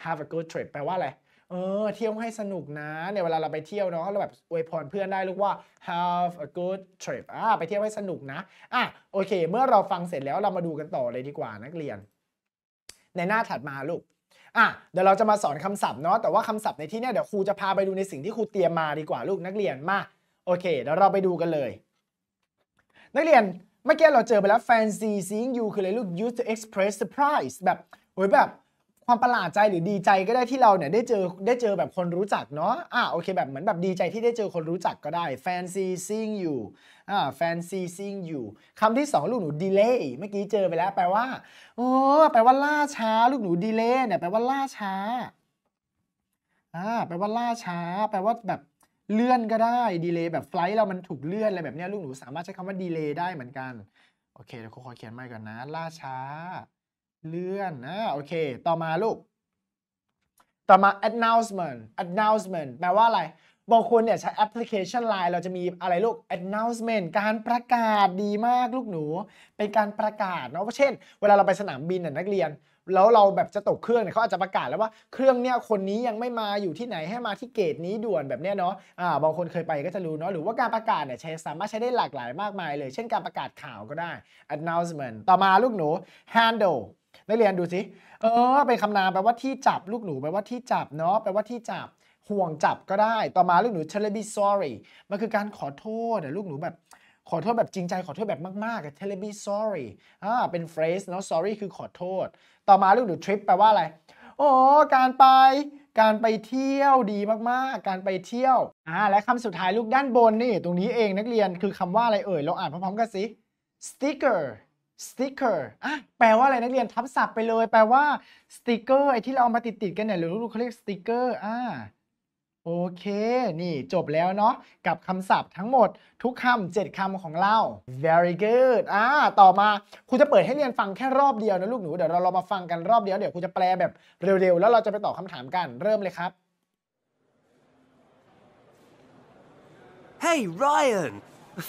have a good trip แปลว่าอะไรเออเที่ยวให้สนุกนะเนี่ยเวลาเราไปเที่ยวเนาะเราแบบอวยพรเพื่อนได้ลูกว่า have a good trip อ่าไปเที่ยวให้สนุกนะอ่ะโอเค เมื่อเราฟังเสร็จแล้วเรามาดูกันต่อเลยดีกว่านักเรียน ในหน้าถัดมาลูกอ่ะเดี๋ยวเราจะมาสอนคำศัพท์เนาะแต่ว่าคำศัพท์ในที่นี้เดี๋ยวครูจะพาไปดูในสิ่งที่ครูเตรียมมาดีกว่าลูกนักเรียนมาโอเคเดี๋ยวเราไปดูกันเลย นักเรียนเมื่อกี้เราเจอไปแล้ว fancy seeing you คืออะไรลูก u s e to express surprise แบบโอ้ยแบบความประหลาดใจหรือดีใจก็ได้ที่เราเนี่ยได้เจอได้เจอแบบคนรู้จักเนาะ อ่า โอเคแบบเหมือนแบบดีใจที่ได้เจอคนรู้จักก็ได้แฟนซีซิ่งอยู่อ่าแฟนซีซิ่งอยู่คำที่สองลูกหนูดีเลย์เมื่อกี้เจอไปแล้ว แปลว่าโอ้แปลว่าล่าช้า ลูกหนูดีเลย์เนี่ยแปลว่าล่าช้า อ่า แปลว่าล่าช้า แปลว่าแบบเลื่อนก็ได้ดีเลย์แบบไฟล์เรามันถูกเลื่อนอะไรแบบนี้ลูกหนูสามารถใช้คำว่าดีเลย์ได้เหมือนกัน โอเคเดี๋ยวขอเขียนใหม่ก่อนนะ ล่าช้าเลื่อนนะโอเค ต่อมาลูก ต่อมา announcement announcement แปลว่าอะไร บางคนเนี่ยใช้แอปพลิเคชัน Line เราจะมีอะไรลูก announcement การประกาศดีมากลูกหนู เป็นการประกาศเนาะเช่น เวลาเราไปสนามบินน่ยนักเรียน แล้วเราแบบจะตกเครื่องเนี่ย เขาอาจจะประกาศแล้วว่า เครื่องเนี่ยคนนี้ยังไม่มาอยู่ที่ไหนให้มาที่เกตนี้ด่วนแบบเนี้ยเนาะ อ่า บางคนเคยไปก็จะรู้เนาะ หรือว่าการประกาศเนี่ยใช้สามารถใช้ได้หลากหลายมากมายเลย เช่น การประกาศข่าวก็ได้ announcement ต่อมาลูกหนู handle นักเรียนดูสิ เออ เป็นคำนามแปลว่าที่จับลูกหนูแปลว่าที่จับเนาะ แปลว่าที่จับห่วงจับก็ได้ ต่อมาลูกหนูเชล r i b l y s รี่มันคือการขอโทษลูกหนูแบบ ขอโทษแบบจริงใจขอโทษแบบมากๆเทเลบีซอรี่อ่า เป็นเฟรชเนาะ sorry คือขอโทษ ต่อมาลูกหนูทริปแปลว่าอะไร โอ้ การไป การไปเที่ยวดีมากๆ การไปเที่ยว อ่า และคำสุดท้ายลูกด้านบนนี่ ตรงนี้เองนักเรียนคือคำว่าอะไรเอ่ยเราอ่านพร้อมๆกันสิ sticker สติ๊กเกอร์อ่ะแปลว่าอะไรนักเรียนทับศัพท์ไปเลย แปลว่าสติ๊กเกอร์ไอ้ที่เราเอามาติดติดกันเนี่ยหรือลูกเขาเรียกสติ๊กเกอร์ อ่า โอเค นี่ จบแล้วเนาะ กับคำศัพท์ทั้งหมดทุกคำเจ็ดคำของเรา very good อ่าต่อมาครูจะเปิดให้เรียนฟังแค่รอบเดียวนะลูกหนู เดี๋ยวเราเรามาฟังกันรอบเดียว เดี๋ยวครูจะแปลแบบเร็วๆ แล้วเราจะไปตอบคำถามกัน เริ่มเลยครับ Hey Ryan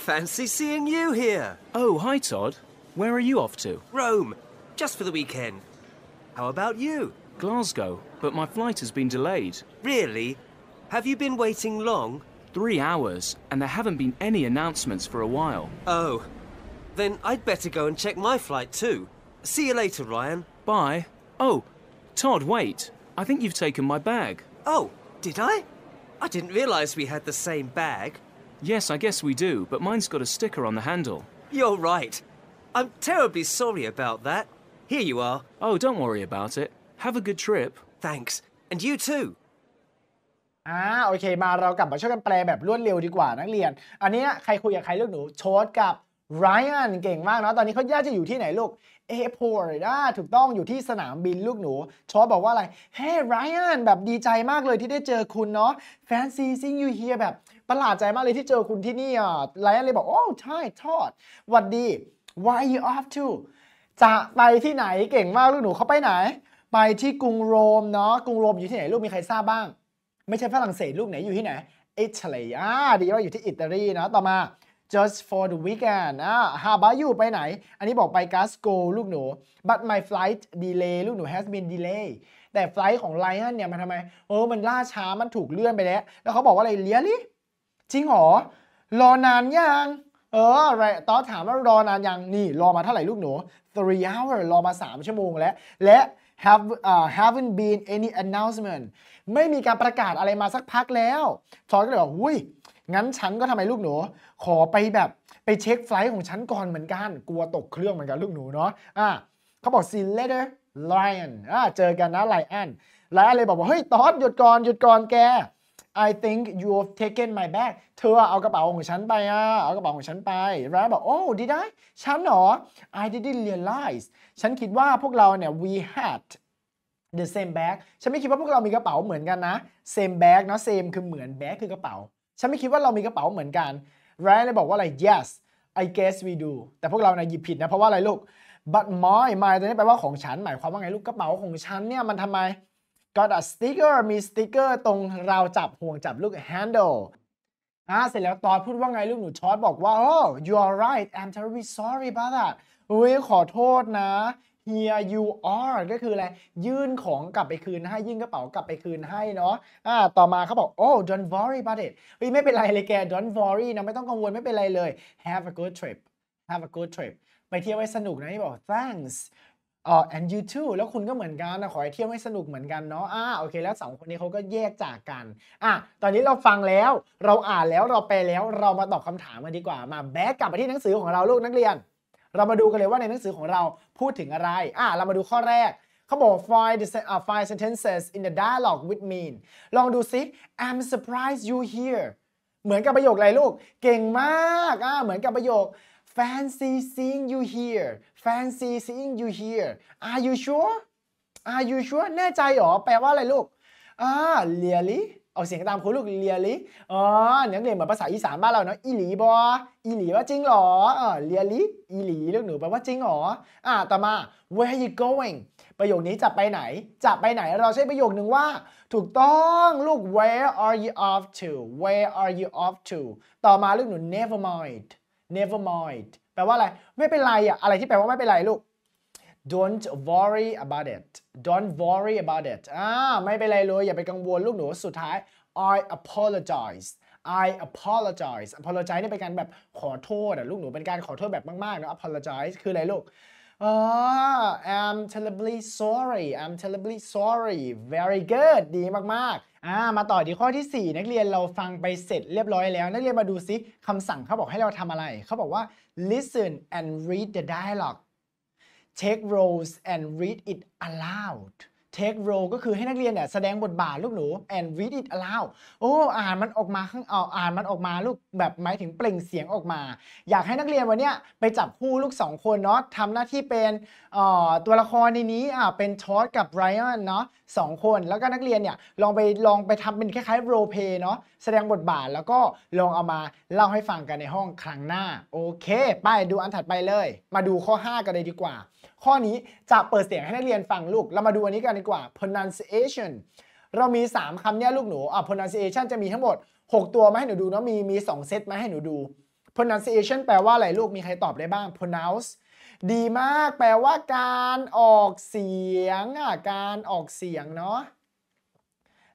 fancy seeing you here Oh hi Todd Where are you off to? Rome, just for the weekend. How about you? Glasgow, but my flight has been delayed. Really? Have you been waiting long? Three hours, and there haven't been any announcements for a while. Oh, then I'd better go and check my flight too. See you later, Ryan. Bye. Oh, Todd, wait. I think you've taken my bag. Oh, did I? I didn't realise we had the same bag. Yes, I guess we do, but mine's got a sticker on the handle. You're right. I'm terribly sorry about that. Here you are. Oh, don't worry about it. Have a good trip. Thanks. And you too. อ่าโอเค มาเรากลับมาช่วยกันแปลแบบรวดเร็วดีกว่านักเรียน อันนี้ใครคุยกับใครลูกหนูโชดกับไรอันเก่งมากเนาะตอนนี้เขาย่าจะอยู่ที่ไหนลูก เอพอร์ดาถูกต้อง อยู่ที่สนามบินลูกหนูชอบอกว่าอะไรเฮ้ไรอันแบบดีใจมากเลยที่ได้เจอคุณเนาะแฟนซีซิงยูเฮียแบบประหลาดใจมากเลยที่เจอคุณที่นี่อ่ะไรอันเลยบอก โอ้ใช่ทอดหวัดดี why you off to จะไปที่ไหนเก่งมากลูกหนูเขาไปไหน ไปที่กรุงโรมเนาะ กรุงโรมอยู่ที่ไหนลูกมีใครทราบบ้าง ไม่ใช่ฝรั่งเศสลูกไหนอยู่ที่ไหน อิตาลี อ่า ดีว่าอยู่ที่อิตาลีเนาะ ต่อมา just for the weekend อ่า how about you ไปไหน อันนี้บอกไปกาสโกลูกหนู but my flight delay ลูกหนู has been delay แต่ไฟล์ของไลออนเนี่ยมันทำไม เออ มันล่าช้ามันถูกเลื่อนไปแล้ว แล้วเขาบอกว่าอะไร เลี้ยลิจริงหรอ รอนานยังเออไรตอนถามว่า รอนานยัง นี่ รอมาเท่าไหร่ลูกหนู three hour รอมา 3 ชั่วโมงแล้ว และ have uh, haven't been any announcement ไม่มีการประกาศอะไรมาสักพักแล้ว ทอยก็เลยบอก อุ้ย งั้นฉันก็ทำไมลูกหนู ขอไปแบบไปเช็คไฟล์ของฉันก่อนเหมือนกัน กลัวตกเครื่องเหมือนกันลูกหนูเนาะ อ่ะเขาบอก see later lion อ่ะเจอกันนะ lion ไลอ้อนเลยบอกว่า เฮ้ยตอดหยุดก่อน หยุดก่อนแก I think you've taken my bag เธอเอากระเป๋าของฉันไปอ่ะ เอากระเป๋าของฉันไปร้บอก โอ้ดีได้ฉันหรอ I didn't realize ฉันคิดว่าพวกเราเนี่ย we had the same bag ฉันไม่คิดว่าพวกเรามีกระเป๋าเหมือนกันนะ same bag เนาะ same คือเหมือน bag คือกระเป๋า ฉันไม่คิดว่าเรามีกระเป๋าเหมือนกันแร้เลยบอกว่าอะไร yes I guess we do แต่พวกเราเนี่ยหยิบผิดนะ เพราะว่าอะไรลูก but my my ตัวนี้แปลว่าของฉัน หมายความว่าไงลูก กระเป๋าของฉันเนี่ยมันทำไมก็ดสติ๊กเกอร์มีสติกเกอร์ ตรงเราจับห่วงจับ ลูก handle อ่าเสร็จแล้วตอนพูดว่าไงลูกหนูชอตบอกว่า oh you are right I'm terribly sorry about that เฮ้ยขอโทษนะ here you are ก็คืออะไร ยื่นของกลับไปคืนให้ยื่นกระเป๋ากลับไปคืนให้เนาะอ่าต่อมาเขาบอก oh don't worry about it เฮ้ยไม่เป็นไรเลยแก don't worry นะไม่ต้องกังวลไม่เป็นไรเลย have a good trip have a good trip ไปเที่ยวไว้สนุกนะที่บอก thanks อ๋อ and you too แล้วคุณก็เหมือนกันนะ ขอให้เที่ยวให้สนุกเหมือนกันเนาะอ่าโอเค แล้วสองคนนี้เขาก็แยกจากกัน อ่ะ ตอนนี้เราฟังแล้ว เราอ่านแล้ว เราไปแล้ว เรามาตอบคำถามกันดีกว่า มาแบกกลับไปที่หนังสือของเราลูกนักเรียน เรามาดูกันเลยว่าในหนังสือของเราพูดถึงอะไร อ่ะ เรามาดูข้อแรก เขาบอก find the uh, find sentences in the dialogue with mean ลองดูซิ I'm surprised you here เหมือนกับประโยคอะไรลูก เก่งมากอ่าเหมือนกับประโยค fancy seeing you here fancy seeing you here are you sure are you sure แน่ใจหรอ แปลว่าอะไรลูกอ่า really เอาเสียงตามคุณลูกเ e ียลิอ๋อเนยงเรียนเหมือนภาษาอีสานบ้านเราเนาะอีหลีบออีหลีว่าจริงหรอเออเลียลิอีหลีลูกหนูแปลว่าจริงหรออ่าต่อมา where you going ประโยคนี้จะไปไหน จะไปไหน เราใช้ประโยคหนึ่งว่า ถูกต้องลูก where are you off to where are you off to ต่อมาลูกหนู never mind never mind แปลว่าอะไร ไม่เป็นไรอะอะไรที่แปลว่าไม่เป็นไรลูก don't worry about it don't worry about it อ่าไม่เป็นไรเลย อย่าไปกังวล ลูกหนูสุดท้าย I apologize I apologize apologize นี่เป็นการแบบขอโทษอะลูกหนูเป็นการขอโทษแบบมากๆนะ apologize คืออะไรลูกอ๋อ I'm terribly sorry I'm terribly sorry very good ดีมากๆ่ามาต่อที่ข้อที่ 4 นักเรียนเราฟังไปเสร็จเรียบร้อยแล้ว นักเรียนมาดูซิคำสั่งเขาบอกให้เราทำอะไร เขาบอกว่า listen and read the dialogue take roles and read it aloud take role ก็คือให้นักเรียนเนี่ยแสดงบทบาทลูกหนู and read it aloud โอ้อ่านมันออกมาข้างออ่านมันออกมาลูกแบบหมายถึงเปล่งเสียงออกมา อยากให้นักเรียนวันเนี้ยไปจับคู่ลูก 2 คนเนาะทำหน้าที่เป็นตัวละครในนี้อ่าเป็นชอตกับไรอันเนาะสองคน แล้วก็นักเรียนเนี่ยลองไปลองไปทำเป็นคล้ายๆโรเปเนาะแสดงบทบาทแล้วก็ลองเอามาเล่าให้ฟังกันในห้องครั้งหน้า โอเค ไปดูอันถัดไปเลย มาดูข้อ5กันเลยดีกว่าข้อนี้จะเปิดเสียงให้นักเรียนฟังลูก เรามาดูอันนี้กันดีกว่า pronunciation เรามี 3 คำเนี่ยลูกหนูอ่ะ pronunciation จะมีทั้งหมด 6 ตัวมาให้หนูดูเนาะมีมี 2 เซตมาให้หนูดู pronunciation แปลว่าอะไรลูกมีใครตอบได้บ้าง pronounce ดีมากแปลว่าการออกเสียงอ่ะการออกเสียงเนาะ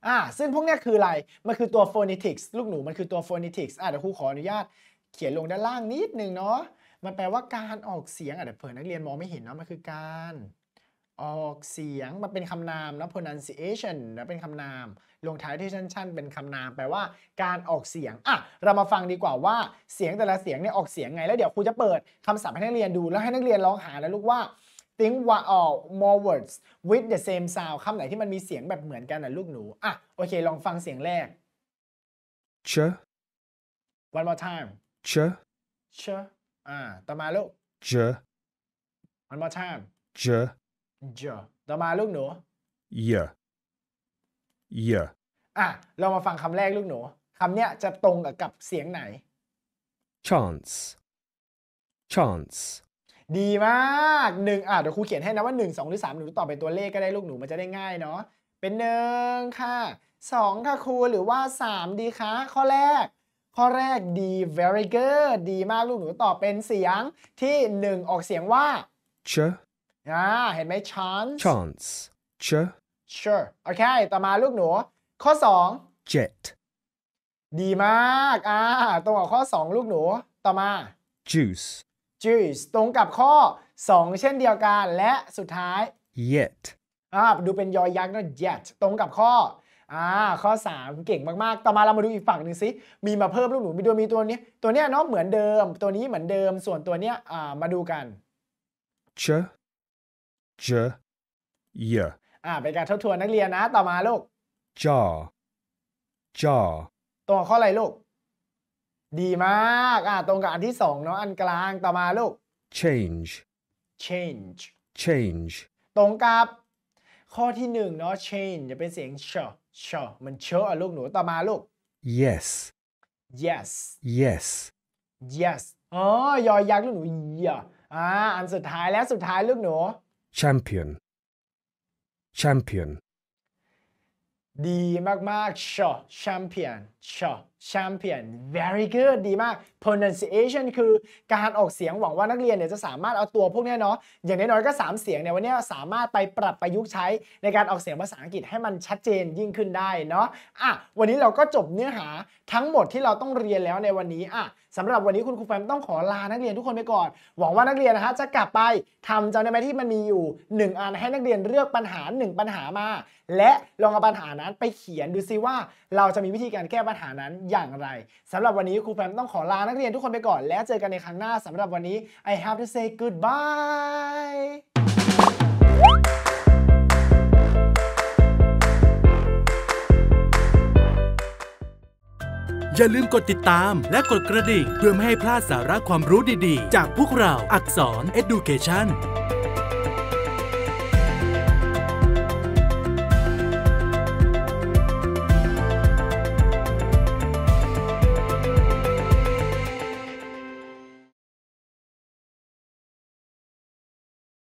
อ่ะซึ่งพวกนี้คืออะไร มันคือตัว phonetics ลูกหนูมันคือตัว phonetics อ่ะเดี๋ยวครูขออนุญาตเขียนลงด้านล่างนิดนึงเนาะมันแปลว่าการออกเสียงอ่ะเดี๋ยวเผื่อนักเรียนมองไม่เห็นเนาะมันคือการ ออกเสียงมันเป็นคำนามนะ pronunciation นะเป็นคำนาม ลงท้ายที่ชั้นๆเป็นคำนามแปลว่า การออกเสียงอ่ะเรามาฟังดีกว่าว่าเสียงแต่ละเสียงเนี่ยออกเสียงไง แล้วเดี๋ยวครูจะเปิดคำศัพท์ให้นักเรียนดูแล้วให้นักเรียนลองหานะลูกว่า think what all more words with the same sound คำไหนที่มันมีเสียงแบบเหมือนกันนะลูกหนูอ่ะโอเค ลองฟังเสียงแรก ch one more time ch ch อ่าต่อมาลูก n e มันมา m าเจอเจอต่อมาลูกหนู ye ye อ่ะเรามาฟังคำแรกลูกหนูคำเนี้ยจะตรงกับกับเสียงไหน chance chance ดีมากหนึ่งอ่ะเดี๋ยวครูเขียนให้นะว่าหนึ่งสองหรือสามหนูตอบเป็นตัวเลขก็ได้ลูกหนูมันจะได้ง่ายเนาะเป็นหนึ่งค่ะสองค่ะครูหรือว่าสามดีคะข้อแรกข้อแรกดี very good ดีมากลูกหนูตอบเป็นเสียงที่หนึ่งออกเสียงว่า ch อ่าเห็นไหม chance chance ch sure โอเค ต่อมาลูกหนู ข้อ 2 jet ดีมากอ่าตรงกับข้อ 2 ลูกหนู ต่อมา juice juice ตรงกับข้อ 2 เช่นเดียวกัน และสุดท้าย yet อ่าดูเป็นยอยักษ์นะ yet ตรงกับข้ออ่า ข้อ 3 เก่งมากๆ ต่อมาเรามาดูอีกฝั่งหนึ่งสิมีมาเพิ่มลูกหนูมีตัวมีตัวนี้ ตัวเนี้ยเนาะเหมือนเดิมตัวนี้เหมือนเดิมส่วนตัวเนี้ยอ่ามาดูกันเชเจเยอ่าเป็นการทบทวนนักเรียนนะต่อมาลูกจอจอตัวข้ออะไรลูกดีมากอ่าตรงกับอันที่สองเนาะอันกลางต่อมาลูก change change change ตรงกับข้อที่หนึ่งเนาะ change จะเป็นเสียง ch เชอมันเชออะลูกหนู ต่อมาลูก yes yes yes yes อ๋อยอยักลูกหนูเยอ่าอันสุดท้ายแล้วสุดท้ายลูกหนู champion champion ดีมากๆชอ champion champion very good ดีมาก pronunciation คือการออกเสียงหวังว่านักเรียนเนี่ยจะสามารถเอาตัวพวกนี้เนาะอย่างน้อยๆก็ 3 เสียงเนี่ยวันนี้สามารถไปปรับประยุกต์ใช้ในการออกเสียงภาษาอังกฤษให้มันชัดเจนยิ่งขึ้นได้เนาะอ่ะวันนี้เราก็จบเนื้อหาทั้งหมดที่เราต้องเรียนแล้วในวันนี้อ่ะสำหรับวันนี้คุณครูแฟมต้องขอลานักเรียนทุกคนไปก่อนหวังว่านักเรียนนะฮะจะกลับไปทำจำได้ไหมที่มันมีอยู่ 1 อันให้นักเรียนเลือกปัญหา1ปัญหามา และลองเอาปัญหานั้นไปเขียนดูซิว่า เราจะมีวิธีการแก้ปัปัญหานั้นอย่างไร สำหรับวันนี้ครูแฟมต้องขอลานักเรียนทุกคนไปก่อน แล้วเจอกันในครั้งหน้าสำหรับวันนี้ I have to say goodbye อย่าลืมกดติดตามและกดกระดิ่งเพื่อไม่ให้พลาดสาระความรู้ดีๆ จากพวกเราอักษร Education